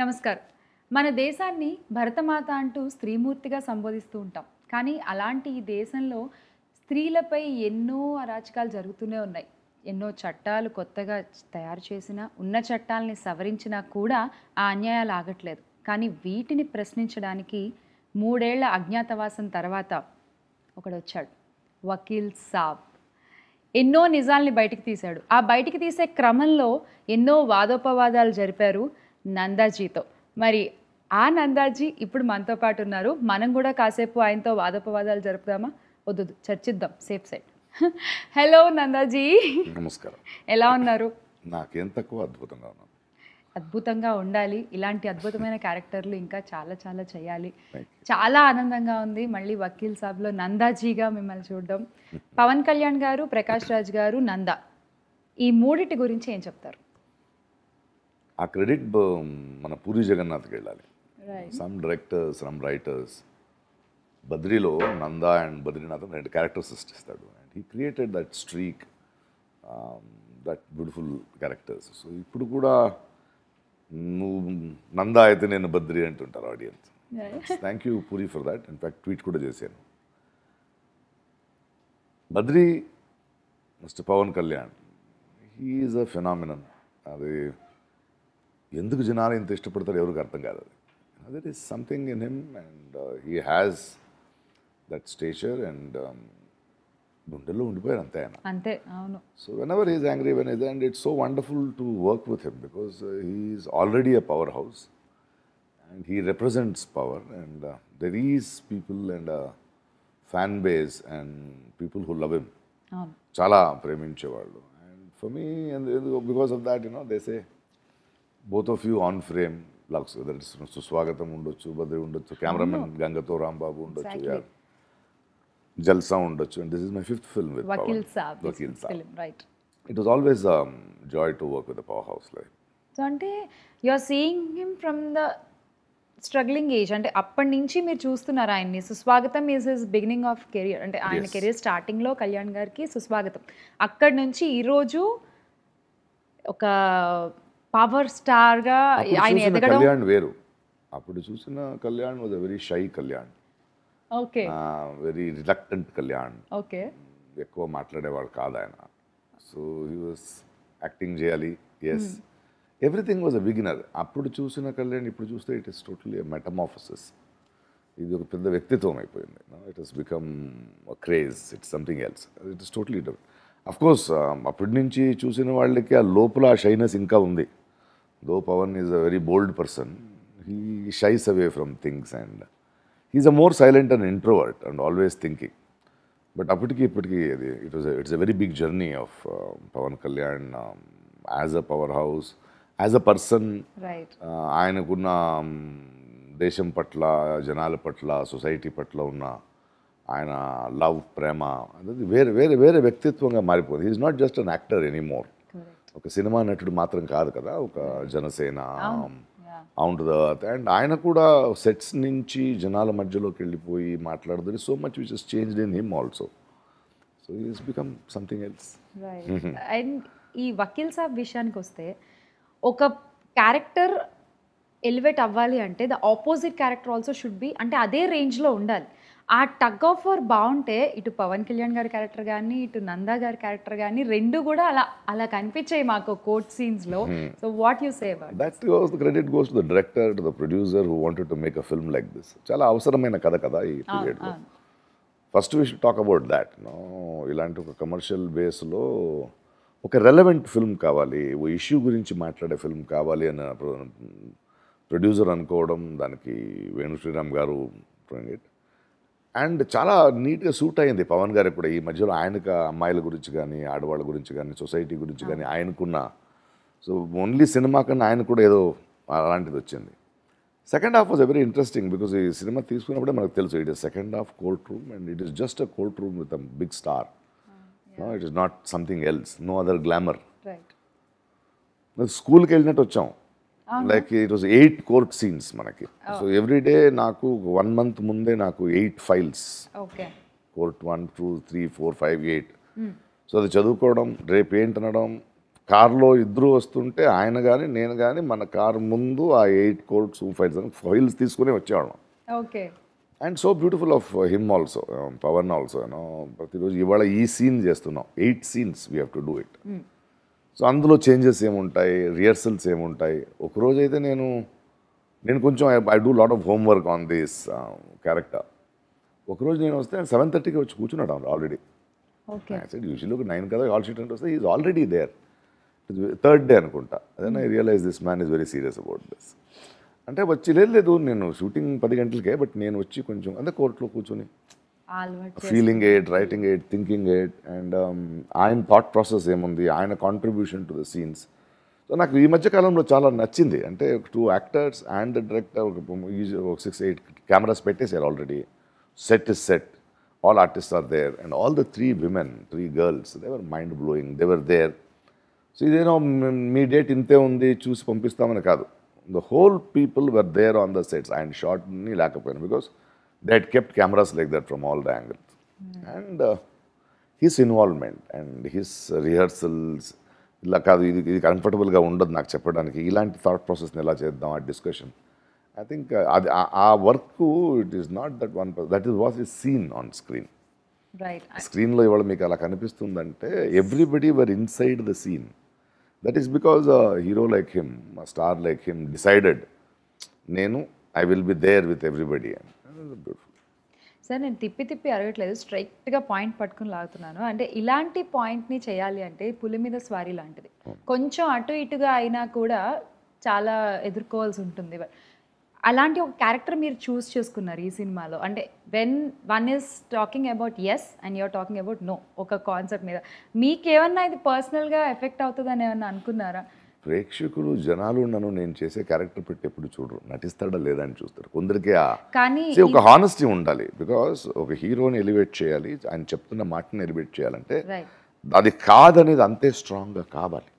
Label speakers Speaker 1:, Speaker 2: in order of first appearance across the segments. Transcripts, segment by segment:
Speaker 1: నమస్కారం మన దేశాన్ని భరతమాత అంటూ స్త్రీమూర్తిగా సంబోధిస్తూ ఉంటాం కానీ అలాంటి ఈ దేశంలో స్త్రీలపై ఎన్నో అరాచకాలు జరుగుతూనే ఉన్నాయి ఎన్నో చట్టాలు కొత్తగా తయారు చేసినా ఉన్న చట్టాలని సవరించినా కూడా ఆ అన్యాయాలు ఆగట్లేదు కానీ వీటిని ప్రశ్నించడానికి మూడేళ్ల అజ్ఞాతవాసం తర్వాత వచ్చాడు వకీల్ సాబ్ ఎన్నో నిజాల్ని బయటికి తీశాడు ఆ బయటికి తీసే క్రమంలో ఎన్నో వాదోపవాదాలు జరిపారు నందాజీతో మరి ఆ నందాజీ ఇప్పుడు మనతో పాటు ఉన్నారు మనం కూడా కాసేపు ఆయనతో వాదోపవాదాలు జరుపుదామా వద్దు చర్చిద్దాం సేఫ్ సైడ్ హలో నందాజీ నమస్కారం ఎలా ఉన్నారు
Speaker 2: నాకేం తక్కువ అద్భుతంగా ఉన్నాను
Speaker 1: అద్భుతంగా ఉండాలి ఇలాంటి అద్భుతమైన క్యారెక్టర్లు ఇంకా చాలా చాలా చేయాలి చాలా ఆనందంగా ఉంది మళ్ళీ వకీల్ సాబ్లో నందాజీగా మిమ్మల్ని చూడడం పవన్ కళ్యాణ్ గారు ప్రకాష్ రాజ్ గారు నందా ఈ మూడిటి గురించి ఏం చెప్తారు
Speaker 2: ఆ క్రెడిట్ మన పూరి జగన్నాథ్కి వెళ్ళాలి సమ్ డైరెక్టర్స్ సమ్ రైటర్స్ బద్రిలో నందా అండ్ బద్రీనాథ్ రెండు క్యారెక్టర్స్ సృష్టిస్తాడు and he created that streak that beautiful characters so ఇప్పుడు కూడా నువ్వు నందా అయితే నేను బద్రి అంటుంటారు audience thank you Puri for that in fact tweet కూడా చేశాను Badri mister Pawan Kalyan he's a phenomenon అది ఎందుకు జనాలు ఇంత ఇష్టపడతారు ఎవరికి అర్థం కాదు that is something in him and he has that stature and గుండెల్లో ఉండిపోయారు అంతే ఆయన
Speaker 1: అంతే అవును
Speaker 2: so whenever he's angry when is and it's so wonderful to work with him because he's already a power house and he represents power and there is people and fan base and people who love him చాలా ప్రేమించేవాళ్ళు and for me and because of that you know these both of you on frame blogs Suswagatham ఉండొచ్చు బద్రి ఉండొచ్చు cameraman గంగతో Rambabu ఉండొచ్చు జల్సా ఉండొచ్చు and this is my fifth film with Vakeel Saab Vakeel Saab right it was always joy to work with the power house life
Speaker 1: so అంటే you are seeing him from the struggling age అంటే అప్పటి నుంచి మీరు చూస్తున్నారు ఆయన్ని Suswagatham is his beginning of career అంటే ఆయన career స్టార్టింగ్లో కళ్యాణ్ గారికి సుస్వాగతం అక్కడి నుంచి ఈరోజు ఒక పవర్ గా ఆయన ఎదగడం కళ్యాణ్
Speaker 2: వేరు అప్పుడు చూసిన Kalyan was very shy Kalyan okay very reluctant Kalyan okay ఎక్కువ మాట్లాడేవాడు కాదు ఆయన సో హీ వాస్ యాక్టింగ్ చేయాలి as everything was a beginner అప్పుడు చూసిన కళ్యాణ్ ఇప్పుడు చూస్తే ఇట్ ఇస్ టోటలీ మెటమాఫసిస్ ఇది ఒక పెద్ద వ్యక్తిత్వం అయిపోయింది it has become craze it's something else it is totally different of course అప్పటి నుంచి చూసిన వాళ్ళకి ఆ లోపల ఆ షైనెస్ ఇంకా ఉంది though Pawan is a very bold person he shies away from things and he's a more silent and introvert and always thinking but అప్పటికి ఇప్పటికి అది it was it's a very big journey of Pawan Kalyan as a power house as a person ఆయనకున్న um, దేశం పట్ల జనాల పట్ల society పట్ల ఉన్న ఆయన లవ్ ప్రేమ అనేది వేరే వేరే వేరే వ్యక్తిత్వంగా మారిపోతుంది he's not just an actor anymore ఒక సినిమా నటుడు మాత్రం కాదు కదా ఒక జనసేన అవును తర్వాత అండ్ ఆయన కూడా సెట్స్ నుంచి జనాల మధ్యలోకి వెళ్ళిపోయి మాట్లాడదు so much which is change in him also so is become something else
Speaker 1: and ఈ వకీల్ సాబ్ విషయానికి వస్తే ఒక క్యారెక్టర్ ఎలివేట్ అవ్వాలి అంటే the opposite character also should be అంటే అదే రేంజ్లో ఉండాలి ఆ టగ్ ఆఫ్ వర్ బాగుంటే ఇటు పవన్ కళ్యాణ్ గారి క్యారెక్టర్ కానీ ఇటు నందా గారి క్యారెక్టర్ కానీ రెండు కూడా అలా అలా కనిపించాయి మాకు కోర్ట్ సీన్స్ లో so what you say that goes
Speaker 2: the credit goes to the director to the producer who wanted to make a film like this చాలా అవసరమైన కథ కదా ఈ period first we should talk about that no ఇలాంటి ఒక commercial బేస్లో ఒక relevant film కావాలి ఓ ఇష్యూ గురించి మాట్లాడే ఫిల్మ్ కావాలి అని ప్రొడ్యూసర్ అనుకోవడం దానికి వేణు శ్రీరామ్ గారు ఇట్ అండ్ చాలా నీట్గా సూట్ అయింది పవన్ గారు ఇప్పుడు ఈ మధ్యలో ఆయనకు అమ్మాయిల గురించి కానీ ఆడవాళ్ళ గురించి కానీ సొసైటీ గురించి కానీ ఆయనకున్న సో ఓన్లీ సినిమా కన్నా ఆయన కూడా ఏదో అలాంటిది వచ్చింది second half was very interesting because ఈ సినిమా తీసుకున్నప్పుడే మనకు తెలుసు it is second half cold room and it is just a cold room with a big star it is not something else no other glamour స్కూల్కి వెళ్ళినట్టు వచ్చాం like it was eight court scenes మనకి so everyday నాకు one month ముందే నాకు eight files court one two three four five eight so అది చదువుకోవడం రేపు ఏంటి అనడం కార్లో ఇద్దరు వస్తుంటే ఆయన కానీ నేను కానీ మన కార్ ముందు ఆ ఎయిట్ కోర్ట్స్ ఫైల్స్ ఫైల్స్ తీసుకుని వచ్చేవాళ్ళం okay and so beautiful of him also Pawan also ప్రతిరోజు ఇవాళ ఈ సీన్ చేస్తున్నాం eight scenes we have to do it so అందులో చేంజెస్ ఏముంటాయి రిహర్సల్స్ ఏముంటాయి ఒకరోజు అయితే నేను నేను కొంచెం I do lot of homework on this character ఒకరోజు నేను వస్తే సెవెన్ థర్టీకి వచ్చి కూర్చున్నాడు ఆల్రెడీ యూజువల్లీ ఒక నైన్ కదా ఆల్ షీట్ అంటే వస్తే is already there third day అనుకుంటా అదే I realize this man is very serious about this అంటే వచ్చి లేదు లేదు నేను షూటింగ్ పది గంటలకే బట్ నేను వచ్చి కొంచెం అంటే కోర్టులో కూర్చొని feeling it writing it thinking it and ఆయన థాట్ ప్రాసెస్ ఏముంది ఆయన contribution to the scenes so నాకు ఈ మధ్య కాలంలో చాలా నచ్చింది అంటే టూ యాక్టర్స్ అండ్ డైరెక్టర్ ఒక సిక్స్ ఎయిట్ కెమెరాస్ పెట్టేశారు already set is set all artist are there and all the three women three girls they were mind blowing they were there so ఇదేనో మీ డేట్ ఇంతే ఉంది చూసి పంపిస్తామని కాదు the whole people were there on the sets ఆయన షార్ట్ని లేకపోయాను because they had kept cameras like that from all the angles. Mm. And uh, his involvement and ఇలా కాదు ఇది ఇది కంఫర్టబుల్గా ఉండదు నాకు చెప్పడానికి ఇలాంటి థాట్ ప్రాసెస్ని ఎలా చేద్దాం ఆ డిస్కషన్ ఐ థింక్ అది ఆ work it is not that one that is was is scene on screen స్క్రీన్లో ఇవాళ మీకు అలా కనిపిస్తుందంటే everybody were inside the scene that is because hero like him star like him decided నేను I will be there with everybody అని
Speaker 1: sir నేను తిప్పి తిప్పి అడగట్లేదు స్ట్రైట్గా పాయింట్ పట్టుకుని లాగుతున్నాను అంటే ఇలాంటి పాయింట్ని చేయాలి అంటే పులి మీద స్వారీ లాంటిది కొంచెం అటు ఇటుగా అయినా కూడా చాలా ఎదుర్కోవాల్సి ఉంటుంది అలాంటి ఒక క్యారెక్టర్ మీరు చూస్ చేసుకున్నారు ఈ సినిమాలో అంటే when one is talking about us and you're talking about no ఒక కాన్సెప్ట్ మీద మీకేమన్నా ఇది పర్సనల్గా ఎఫెక్ట్ అవుతుందని ఏమన్నా అనుకున్నారా
Speaker 2: ప్రేక్షకులు జనాలు నన్ను నేను చేసే క్యారెక్టర్ పెట్టి ఎప్పుడు చూడరు నటిస్తాడా లేదా అని చూస్తారు కొందరికి
Speaker 1: కానీ ఒక
Speaker 2: హానెస్టీ ఉండాలి బికాస్ ఒక హీరోని ఎలివేట్ చేయాలి ఆయన చెప్తున్న మాటని ఎలివేట్ చేయాలంటే అది కాదనేది అంతే స్ట్రాంగ్గా కావాలి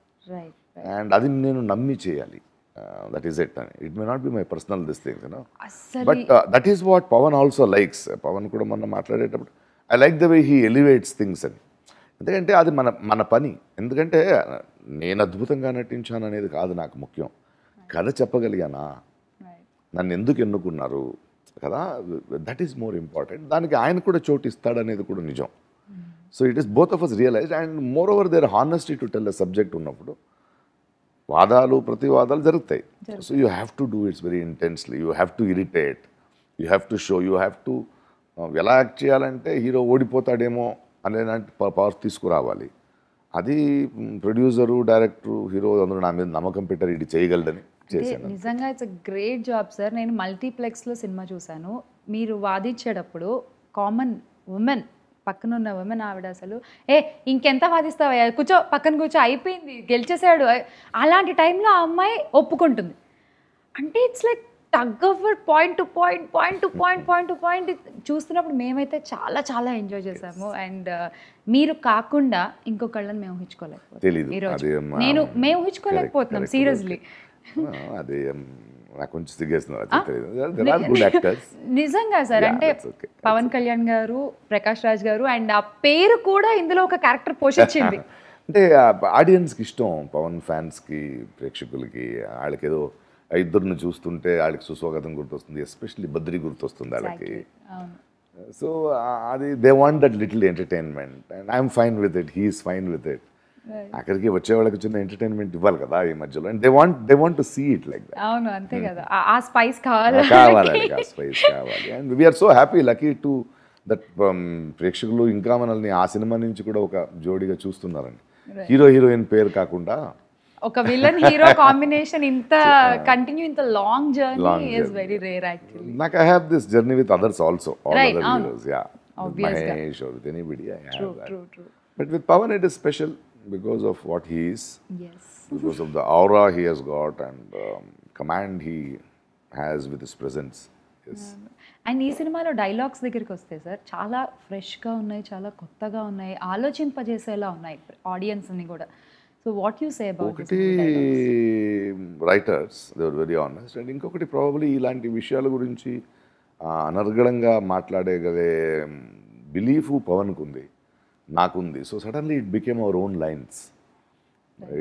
Speaker 2: అండ్ అది నేను నమ్మి చేయాలి దట్ ఈస్ ఎట్ అని it may not be my personal this things you know but that is what Pawan also likes Pawan కూడా మొన్న మాట్లాడేటప్పుడు I like the way he elevates things అని ఎందుకంటే అది మన మన పని ఎందుకంటే నేను అద్భుతంగా నటించాను అనేది కాదు నాకు ముఖ్యం కథ చెప్పగలిగానా నన్ను ఎందుకు ఎన్నుకున్నారు కదా దట్ ఈస్ మోర్ ఇంపార్టెంట్ దానికి ఆయన కూడా చోటు ఇస్తాడు అనేది కూడా నిజం so it is both of us realize and moreover their honesty to tell the subject ఉన్నప్పుడు వాదాలు ప్రతివాదాలు జరుగుతాయి so you have to do it's very intensely you have to irritate you have to show you have to ఎలా act చేయాలంటే hero ఓడిపోతాడేమో అనేలాంటి power తీసుకురావాలి అది ప్రొడ్యూసరు డైరెక్టరు హీరో అందరూ నా మీద నమ్మకం పెట్టారు ఇది చేయగలడని చేశాను
Speaker 1: నిజంగా ఇట్స్ గ్రేట్ జాబ్ సార్ నేను మల్టీప్లెక్స్లో సినిమా చూశాను మీరు వాదించేటప్పుడు కామన్ ఉమెన్ పక్కన ఉన్న ఉమెన్ ఆవిడ అసలు ఏ ఇంకెంత వాదిస్తావయ్యా కూర్చో పక్కన కూర్చో అయిపోయింది గెలిచేసాడు అలాంటి టైంలో ఆ అమ్మాయి ఒప్పుకుంటుంది అంటే it's like tug for point to point point to point point to point చూస్తున్నప్పుడు మేమైతే చాలా చాలా ఎంజాయ్ చేసాము అండ్ మీరు కాకుండా ఇంకొకళ్ళని మేము ఊహించుకోలేకపోతున్నాం నేను మేము ఊహించుకోలేకపోతున్నాం సీరియస్లీ
Speaker 2: అదే నాకు కొంచెం
Speaker 1: నిజంగా సార్ అంటే పవన్ కళ్యాణ్ గారు ప్రకాష్ రాజ్ గారు అండ్ ఆ పేరు కూడా ఇందులో ఒక క్యారెక్టర్ పోషించింది
Speaker 2: అంటే ఆడియన్స్కి ఇష్టం పవన్ ఫ్యాన్స్కి ప్రేక్షకులకి వాళ్ళకేదో ఏదో ఆ ఇద్దరిని చూస్తుంటే వాళ్ళకి సుస్వాగతం గుర్తొస్తుంది ఎస్పెషల్లీ బద్రి గుర్తొస్తుంది వాళ్ళకి సో అది they want that little entertainment and I'm fine with it he's fine with it అక్కడికి వచ్చే వాళ్ళకి చిన్న ఎంటర్టైన్మెంట్ ఇవ్వాలి కదా ఈ మధ్యలో and they want they want to see it like
Speaker 1: అవును అంతే hmm. కదా ఆ స్పైస్ కావాలి కావాలి
Speaker 2: ఆ స్పైస్ కావాలి and we're so happy lucky to that ప్రేక్షకులు ఇంకా మనల్ని ఆ సినిమా నుంచి కూడా ఒక జోడీగా చూస్తున్నారండి హీరో హీరోయిన్ పేరు కాకుండా
Speaker 1: ఒక విలన్ హీరో కాంబినేషన్ ఇంత కంటిన్యూ uh, ఇంత long journey is very rare actually
Speaker 2: నాకు I have this journey with others also all other heroes yeah
Speaker 1: Mahesh or with anybody I have that true
Speaker 2: true but with Pawan it is special because of what he is yes because of the aura he has got and um, command he
Speaker 1: has with his presence yes yeah. And ఈ సినిమాలో dialogues దగ్గరికి వస్తే sir చాలా ఫ్రెష్గా ఉన్నాయి చాలా కొత్తగా ఉన్నాయి ఆలోచింపజేసేలా ఉన్నాయి ఆడియన్స్ని కూడా సో వాట్ యూ సే ఒకటి
Speaker 2: writers they were very honest and ఇంకొకటి ప్రాబబ్లీ ఇలాంటి విషయాల గురించి అనర్గళంగా మాట్లాడేగలే బిలీఫ్ పవన్కు ఉంది నాకుంది so suddenly it became our own lines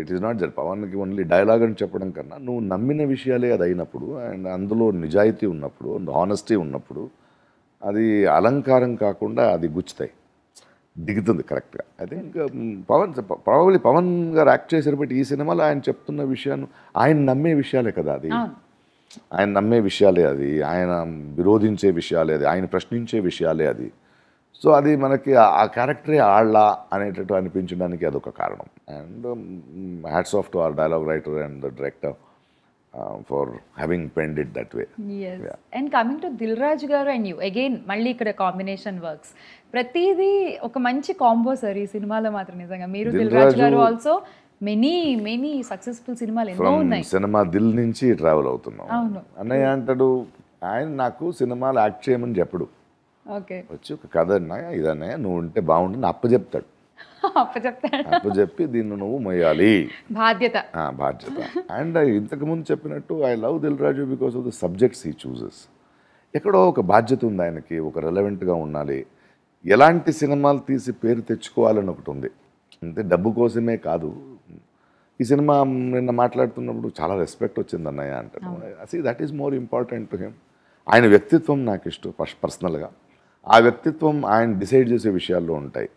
Speaker 2: it is not just పవన్కి ఓన్లీ డైలాగ్ అని చెప్పడం కన్నా నువ్వు నమ్మిన విషయాలే అది అయినప్పుడు అండ్ అందులో నిజాయితీ ఉన్నప్పుడు ఆనెస్టీ ఉన్నప్పుడు అది అలంకారం కాకుండా అది గుచ్చుతాయి దిగుతుంది కరెక్ట్గా I think Pawan probably Pawan garu act చేసేటప్పుడు ఈ సినిమాలో ఆయన చెప్తున్న విషయాన్ని ఆయన నమ్మే విషయాలే కదా అది ఆయన నమ్మే విషయాలే అది ఆయన విరోధించే విషయాలే అది ఆయన ప్రశ్నించే విషయాలే అది సో అది మనకి ఆ క్యారెక్టరే ఆళ్ళా అనేటట్టు అనిపించడానికి అదొక కారణం and hats off to our dialogue writer and director for having penned it that way
Speaker 1: and coming to Dil Raju garu and you again మళ్ళీ ఇక్కడ కాంబినేషన్ వర్క్స్ ప్రతిదీ ఒక మంచి కాంబో సార్ ఈ సినిమాలో మాత్రం నిజంగా మీరు దిల్ రాజు గారు ఆల్సో మెనీ మెనీ సక్సెస్ఫుల్ సినిమాలు ఎన్నో ఉన్నాయి
Speaker 2: సినిమా దిల్ నుంచి ట్రావెల్ అవుతున్నాం అవును అన్నయ్య అంటాడు ఆయన నాకు సినిమాలు యాక్ట్ చేయమని చెప్పడు ఓకే వచ్చి ఒక కథ అన్నయ్య ఇదన్నయ్య నువ్వు ఉంటే బాగుంటుంది అప్ప చెప్తాడు
Speaker 1: అప్పు
Speaker 2: చెప్పి దీన్ని నువ్వు మొయ్యాలి బాధ్యత బాధ్యత అండ్ ఇంతకుముందు చెప్పినట్టు I love Dil Raju because of the subjects he chooses ఎక్కడో ఒక బాధ్యత ఉంది ఆయనకి ఒక రెలవెంట్గా ఉండాలి ఎలాంటి సినిమాలు తీసి పేరు తెచ్చుకోవాలని ఒకటి ఉంది అంటే డబ్బు కోసమే కాదు ఈ సినిమా నిన్న మాట్లాడుతున్నప్పుడు చాలా రెస్పెక్ట్ వచ్చింది అన్నయ్య అంటే see that is more important to him ఆయన వ్యక్తిత్వం నాకు ఇష్టం పర్సనల్గా ఆ వ్యక్తిత్వం ఆయన డిసైడ్ చేసే విషయాల్లో ఉంటాయి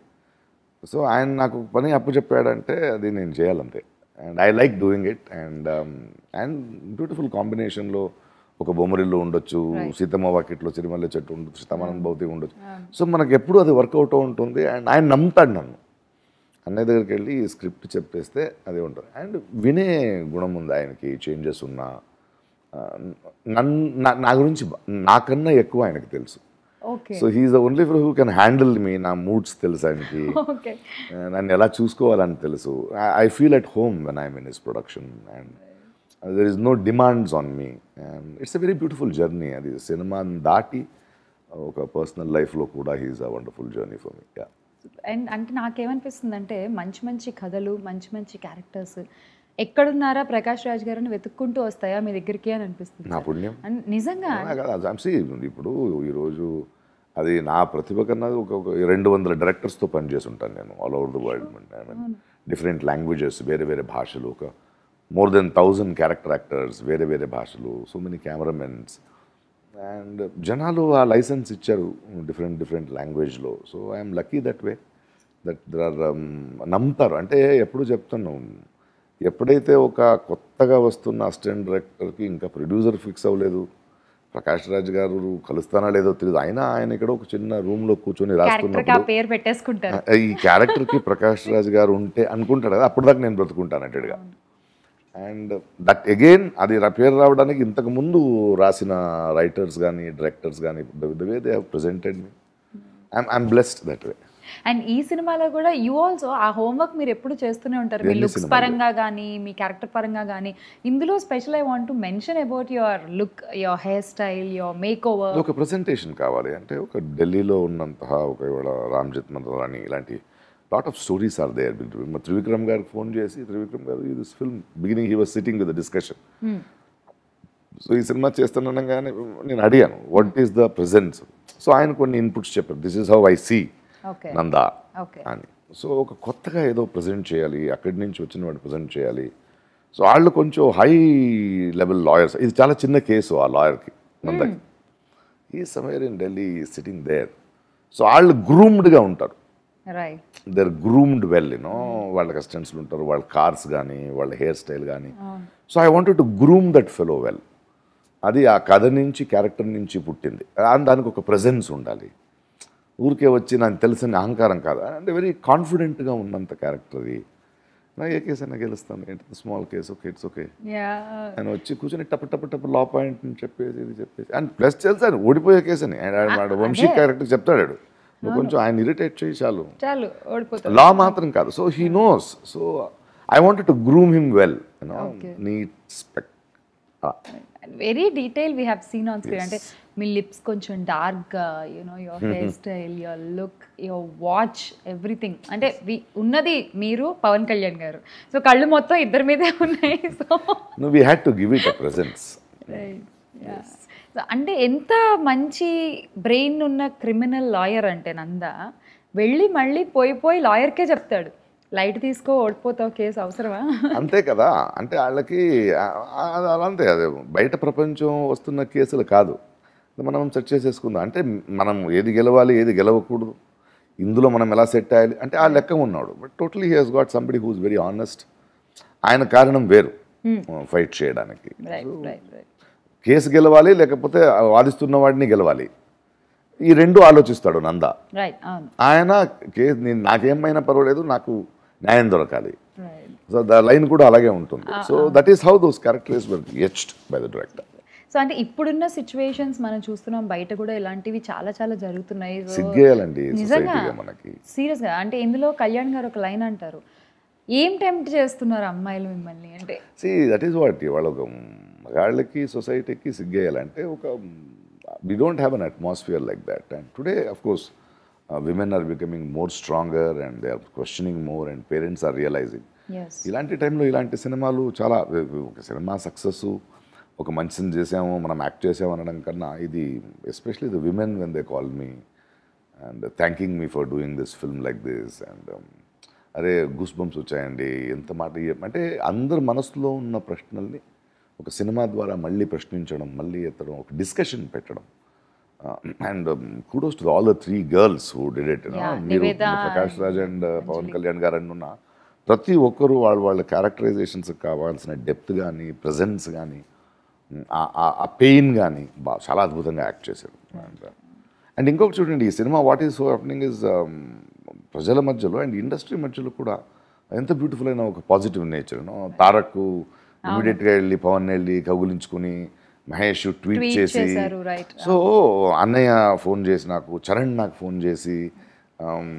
Speaker 2: సో ఆయన నాకు పని అప్పు చెప్పాడంటే అది నేను చేయాలంతే and I like doing it and and beautiful కాంబినేషన్లో ఒక బొమ్మరిల్లు ఉండొచ్చు సీతమ్మ వాకిట్లో సిరిమల్లె చెట్టు hmm. ఉండొచ్చు సీతమానంద భౌతి ఉండొచ్చు సో మనకు ఎప్పుడు అది వర్కౌట్ ఉంటుంది అండ్ ఆయన నమ్ముతాడు నన్ను అన్నయ్య దగ్గరికి వెళ్ళి స్క్రిప్ట్ చెప్పేస్తే అది ఉంటుంది అండ్ వినే గుణం ఉంది ఆయనకి చేంజెస్ ఉన్నా uh, నన్ను నా గురించి నాకన్నా ఎక్కువ ఆయనకు తెలుసు so he's the only for who can handle me నా మూడ్స్ తెలుసు ఆయనకి నన్ను ఎలా చూసుకోవాలని తెలుసు I feel at home when I mean is production and there is no demands on me and it's a very beautiful journey అది సినిమాని దాటి uh, ఒక పర్సనల్ లైఫ్లో కూడా he's a wonderful journey for me
Speaker 1: and అంటే నాకేమనిపిస్తుంది అంటే మంచి మంచి కథలు మంచి మంచి క్యారెక్టర్స్ ఎక్కడున్నారా ప్రకాష్ రాజ్ గారిని వెతుక్కుంటూ వస్తాయా మీ దగ్గరికి అని అనిపిస్తుంది నా పుణ్యం నిజంగా
Speaker 2: ఇప్పుడు ఈరోజు అది నా ప్రతిభ కన్నా ఒక రెండు వందల డైరెక్టర్స్తో పనిచేసి ఉంటాను నేను all over the world I mean different languages వేరే వేరే భాషలు ఒక more than thousand character actors వేరే వేరే భాషలు సో మెనీ కెమెరామెన్స్ అండ్ జనాలు ఆ లైసెన్స్ ఇచ్చారు డిఫరెంట్ డిఫరెంట్ లాంగ్వేజ్లో so I'm lucky that way that there are నమ్ముతారు అంటే ఎప్పుడు చెప్తున్నాం ఎప్పుడైతే ఒక కొత్తగా వస్తున్న అసిస్టెంట్ డైరెక్టర్కి ఇంకా ప్రొడ్యూసర్ ఫిక్స్ అవ్వలేదు ప్రకాష్ రాజ్ గారు కలుస్తానా లేదో తెలియదు అయినా ఆయన ఇక్కడ ఒక చిన్న రూమ్ లో కూర్చొని రాస్తున్నప్పుడు ఈ క్యారెక్టర్ కి ప్రకాష్ రాజ్ గారు ఉంటే అనుకుంటాడు కదా అప్పటిదాకా నేను బ్రతుకుంటాను అన్నట్టుగా అండ్ దట్ అగైన్ అది పేరు రావడానికి ఇంతకు ముందు రాసిన రైటర్స్ కానీ డైరెక్టర్స్ కానీ presented me I'm blessed that way
Speaker 1: and ఈ సినిమాలో కూడా యూ ఆల్సో ఆ హోంవర్క్ మీరు ఎప్పుడు చేస్తూనే ఉంటారు మీ లుక్స్ పరంగా కానీ మీ క్యారెక్టర్ పరంగా కానీ ఇందులో special I want to mention about your look your hair style your makeover ఒక
Speaker 2: ప్రజెంటేషన్ కావాలి అంటే ఒక ఢిల్లీలో ఉన్నంత ఒక రామ్ జిత్ జత్మరాని ఇలాంటి lot of stories are there మా త్రివిక్రమ్ గారికి ఫోన్ చేసి Trivikram garu this film beginning he was sitting with discussion so ఈ సినిమా కానీ నేను అడిగాను what is the presence so ఆయన కొన్ని ఇన్పుట్స్ చెప్పారు this is how I see Nanda అని సో ఒక కొత్తగా ఏదో ప్రజెంట్ చేయాలి అక్కడి నుంచి వచ్చిన వాడు ప్రజెంట్ చేయాలి సో వాళ్ళు కొంచెం హై లెవెల్ లాయర్స్ ఇది చాలా చిన్న కేసు ఆ లాయర్కి నందకి hmm. ఈ సమయర్ in Delhi sitting there so వాళ్ళు గ్రూమ్డ్గా ఉంటారు దర్ గ్రూమ్డ్ వెల్ యూనో వాళ్ళ అసిస్టెంట్స్లు ఉంటారు వాళ్ళ కార్స్ కానీ వాళ్ళ హెయిర్ స్టైల్ కానీ so I wanted to groom that fellow well అది ఆ కథ నుంచి క్యారెక్టర్ నుంచి పుట్టింది దానికి ఒక ప్రజెన్స్ ఉండాలి ఊరికే వచ్చి నాకు తెలిసిన అహంకారం కాదు అంటే వెరీ కాన్ఫిడెంట్గా ఉన్నంత క్యారెక్టర్ అది నా ఏ కేసు అయినా గెలుస్తాను ఏంటి small case okay it's okay ఆయన వచ్చి కూర్చొని టప్ టప్ టప్ లా పాయింట్ అని చెప్పేసి ఇది చెప్పేసి అండ్ ప్లస్ తెలుసాను ఓడిపోయే కేసు అని వంశీ క్యారెక్టర్ చెప్తాడు కొంచెం ఆయన ఇరిటేట్ చేయి చాలు
Speaker 1: చాలు లా
Speaker 2: మాత్రం కాదు so he knows so I want to groom him well నీ స్పెక్ట్
Speaker 1: very detail we have seen on screen అంటే మీ లిప్స్ కొంచెం డార్క్గా you know your hair style your look your watch everything అంటే ఉన్నది మీరు పవన్ కళ్యాణ్ గారు సో కళ్ళు మొత్తం ఇద్దరి మీదే ఉన్నాయి so
Speaker 2: we had to give it presence
Speaker 1: అంటే ఎంత మంచి బ్రెయిన్ ఉన్న క్రిమినల్ లాయర్ అంటే నంద వెళ్ళి మళ్ళీ పోయి పోయి లాయర్కే చెప్తాడు లైట్ తీసుకో ఓడిపోతావు కేసు అవసరమా
Speaker 2: అంతే కదా అంటే వాళ్ళకి అంతే అదే బయట ప్రపంచం వస్తున్న కేసులు కాదు మనం సెట్ చేసేసుకుందాం అంటే మనం ఏది గెలవాలి ఏది గెలవకూడదు ఇందులో మనం ఎలా సెట్ అయ్యాలి అంటే ఆ లెక్క ఉన్నాడు but totally he has got somebody who's very honest ఆయన కారణం వేరు ఫైట్ hmm. చేయడానికి కేసు గెలవాలి లేకపోతే వాదిస్తున్న వాడిని గెలవాలి ఈ రెండు ఆలోచిస్తాడు నంద ఆయన కేసు నేను నాకేమైనా పర్వాలేదు నాకు న్యాయం దొరకాలి సో ద లైన్ కూడా అలాగే ఉంటుంది so that is how those characters were etched by the director
Speaker 1: so అంటే ఇప్పుడున్న సిచ్యువేషన్స్ మనం చూస్తున్నాం బయట కూడా ఇలాంటివి చాలా చాలా జరుగుతున్నాయి సిగ్గేయాలండి నిజంగా మనకి సీరియస్గా అంటే ఇందులో కళ్యాణ్ గారు ఒక లైన్ అంటారు ఏం టెంప్ట్ చేస్తున్నారు అమ్మాయిలు మిమ్మల్ని అంటే
Speaker 2: సి దట్ ఈస్ వాట్ వాళ్ళ ఒక మగాళ్ళకి సొసైటీకి సిగ్గేయాలంటే ఒక we don't have an atmosphere like that and today of course women are becoming more stronger and they are questioning more and parents are realising ఇలాంటి టైంలో ఇలాంటి సినిమాలు చాలా ఒక సినిమా సక్సెస్ ఒక మంచిని చేసాము మనం యాక్ట్ చేసాము అనడం కన్నా ఇది especially the women when they call me and thanking me for doing this film like this and um, అరే గూస్ బంప్స్ వచ్చాయండి ఎంత మాట అంటే అందరి మనసులో ఉన్న ప్రశ్నల్ని ఒక సినిమా ద్వారా మళ్ళీ ప్రశ్నించడం మళ్ళీ ఎత్తడం ఒక డిస్కషన్ పెట్టడం uh, and kudos to all the three girls who did మీరు Prakash Raj and uh, Pavan Kalyan garu and ఉన్న ప్రతి ఒక్కరూ వాళ్ళ వాళ్ళ క్యారెక్టరైజేషన్స్ కావాల్సిన డెప్త్ కానీ ప్రజెన్స్ కానీ ఆ పెయిన్ కానీ చాలా అద్భుతంగా యాక్ట్ చేశారు అండ్ uh, ఇంకొక చూడండి ఈ సినిమా what is so happening is ప్రజల మధ్యలో అండ్ ఇండస్ట్రీ మధ్యలో కూడా ఎంత బ్యూటిఫుల్ అయిన ఒక పాజిటివ్ నేచర్ తారక్ ఇమీడియట్గా వెళ్ళి పవన్ వెళ్ళి కగులించుకుని మహేష్ ట్వీట్ చేసి సో అన్నయ్య ఫోన్ చేసి నాకు చరణ్ నాకు ఫోన్ చేసి um,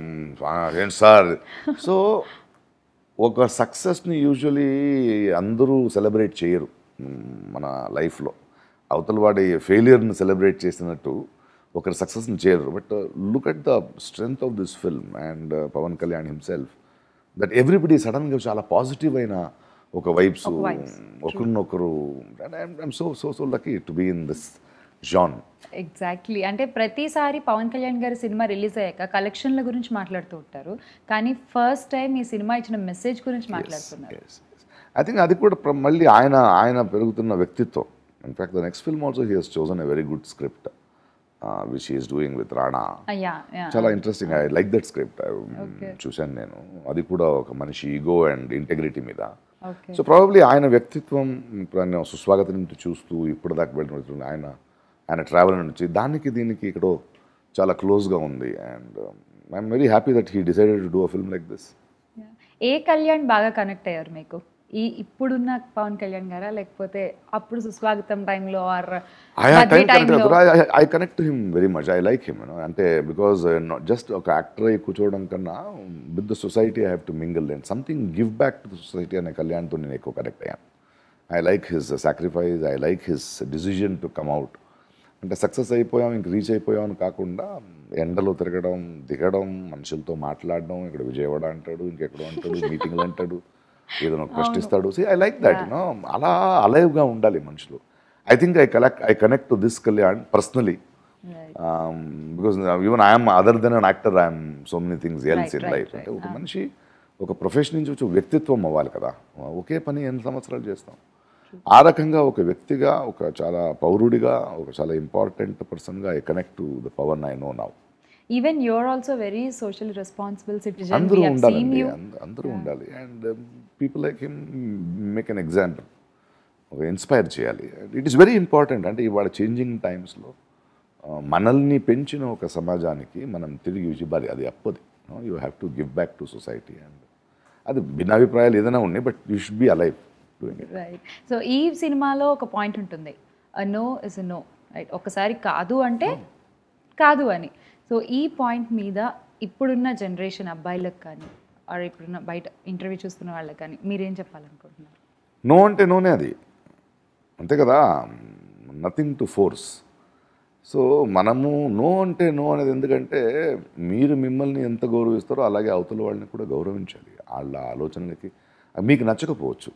Speaker 2: ఏంటి సార్ సో ఒక సక్సెస్ని యూజువలీ అందరూ సెలబ్రేట్ చేయరు మన లైఫ్లో అవతల వాడి ఫెయిలియర్ని సెలబ్రేట్ చేసినట్టు ఒకరి సక్సెస్ని చేయరు but look at the strength of this film and Pavan Kalyan himself that everybody సడన్గా చాలా పాజిటివ్ అయిన ఒక వైబ్స్ um, ఒకరినొకరు so so so luck to be in this genre
Speaker 1: exactly అంటే ప్రతిసారి పవన్ కళ్యాణ్ గారి సినిమా రిలీజ్ అయ్యాక కలెక్షన్ల గురించి మాట్లాడుతూ ఉంటారు కానీ ఫస్ట్ టైం ఈ సినిమా ఇచ్చిన మెసేజ్ గురించి మాట్లాడుతున్నారు
Speaker 2: ఐ థింక్ అది కూడా మళ్ళీ ఆయన ఆయన పెరుగుతున్న వ్యక్తిత్వం in fact the next film also he has chosen a very good script which he's doing with Rana చాలా interesting I like that script చూశాను నేను అది కూడా ఒక మనిషి ఈగో అండ్ ఇంటెగ్రిటీ మీద సో ప్రాబబ్లీ ఆయన వ్యక్తిత్వం ఇప్పుడు సుస్వాగతం నుంచి చూస్తూ ఇప్పుడు దాకా వెళ్ళిన ఆయన ఆయన ట్రావెల్ నుంచి దానికి దీనికి ఇక్కడ చాలా క్లోజ్గా ఉంది and I'm very happy that he decided to do a film like this
Speaker 1: ఏ కళ్యాణ్ బాగా కనెక్ట్ అయ్యారు మీకు ఈ ఇప్పుడున్న పవన్ కళ్యాణ్ గారా లేకపోతే అప్పుడు సుస్వాగతం టైంలో or
Speaker 2: I connect him very much I like him అంటే బికాజ్ జస్ట్ uh, ఒక యాక్టర్ అయి కూర్చోవడం కన్నా with the society I have to mingle then something give back to the society అనే కళ్యాణ్తో నేను ఎక్కువ కనెక్ట్ అయ్యాను I like his sacrifice I like his decision to come out అంటే సక్సెస్ అయిపోయాం ఇంక రీచ్ అయిపోయాం అని కాకుండా um, ఎండలో తిరగడం దిగడం మనుషులతో మాట్లాడడం ఇక్కడ విజయవాడ అంటాడు ఇంకెక్కడో అంటాడు మీటింగ్లు అంటాడు ఏదైనా ప్రశ్నిస్తాడు ఐ లైక్ దాట్ యునో అలా అలైవ్గా ఉండాలి మనుషులు I think I collect I connect this Kalyan personally because even I'm other than an actor I'm so many things else in life అంటే ఒక ah. మనిషి ఒక ప్రొఫెషన్ నుంచి వచ్చి వ్యక్తిత్వం అవ్వాలి కదా ఒకే పని ఎన్ని సంవత్సరాలు చేస్తాం ఆ రకంగా ఒక వ్యక్తిగా ఒక చాలా పౌరుడిగా ఒక చాలా ఇంపార్టెంట్ పర్సన్గా I connect to the power I know now
Speaker 1: even you're also very social responsible అందరూ ఉండాలి అందరూ
Speaker 2: ఉండాలి and people like him make an example ఒక ఇన్స్పైర్ చేయాలి ఇట్ ఈస్ వెరీ ఇంపార్టెంట్ అంటే ఇవాళ చేంజింగ్ టైమ్స్లో మనల్ని పెంచిన ఒక సమాజానికి మనం తిరిగి ఇవ్వాలి అది అప్పది you have to give back to society and అది భిన్నాభిప్రాయాలు ఏదైనా ఉన్నాయి but you should be alive
Speaker 1: right so ఈ సినిమాలో ఒక పాయింట్ ఉంటుంది నో ఇస్ నో రైట్ ఒకసారి కాదు అంటే hmm. కాదు అని సో ఈ పాయింట్ మీద ఇప్పుడున్న జనరేషన్ అబ్బాయిలకు కానీ ఆర్ ఇప్పుడున్న బయట ఇంటర్వ్యూ చూస్తున్న వాళ్ళకి కానీ మీరేం చెప్పాలనుకుంటున్నారు
Speaker 2: నో అంటే నోనే అది అంతే కదా నథింగ్ టు ఫోర్స్ సో మనము నో అంటే నో అనేది ఎందుకంటే మీరు మిమ్మల్ని ఎంత గౌరవిస్తారో అలాగే అవతల వాళ్ళని కూడా గౌరవించాలి వాళ్ళ ఆలోచనలకి మీకు నచ్చకపోవచ్చు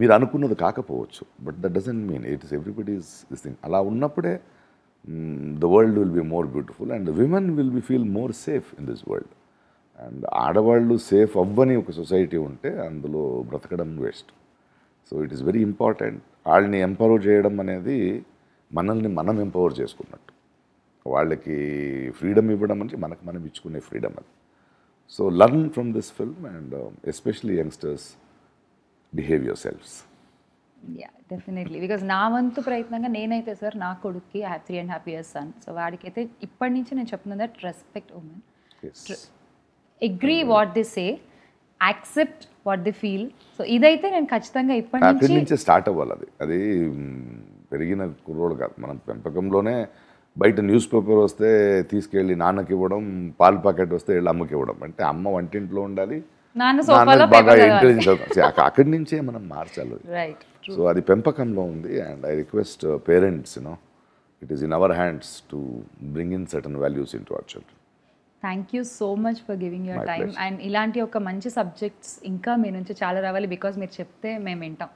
Speaker 2: మీరు అనుకున్నది కాకపోవచ్చు but that doesn't mean it is everybody's this thing అలా ఉన్నప్పుడే the world will be more beautiful and women will be feel more safe in this world and ఆడవాళ్ళు సేఫ్ అవ్వని ఒక సొసైటీ ఉంటే అందులో బ్రతకడం waste so it is very important వాళ్ళని empower చేయడం అనేది మనల్ని మనం ఎంపవర్ చేసుకున్నట్టు వాళ్ళకి ఫ్రీడమ్ ఇవ్వడం అంటే మనకు మనం ఇచ్చుకునే ఫ్రీడమ్ అది so learn from this film and um, especially youngsters behave your selves
Speaker 1: yeah definitely because నా వంతు ప్రయత్నంగా నేనైతే సార్ నా కొడుక్కి happy and happy son so వాడికైతే ఇప్పటి నుంచి నేను that respect women agree what they say accept what they feel so ఇదైతే నేను ఖచ్చితంగా ఇప్పటి నుంచి
Speaker 2: స్టార్ట్ అవ్వాలి అది అది పెరిగిన కుర్రోడు కాదు మనం పెంపకంలోనే బయట న్యూస్ పేపర్ వస్తే తీసుకెళ్ళి నాన్నకి ఇవ్వడం పాలు ప్యాకెట్ వస్తే వెళ్ళి అమ్మకి ఇవ్వడం అంటే అమ్మ వంటింట్లో ఉండాలి బాగా అక్కడి నుంచే మనం మార్చాలి సో అది పెంపకంలో ఉంది and I request parents you know it is in our hands to bring in certain values into our children
Speaker 1: thank you so much for giving your time and ఇలాంటి ఒక మంచి సబ్జెక్ట్స్ ఇంకా మీ నుంచి చాలా రావాలి బికాస్ మీరు చెప్తే మేము వింటాం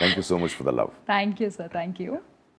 Speaker 1: thank you so much for the love thank you sir thank you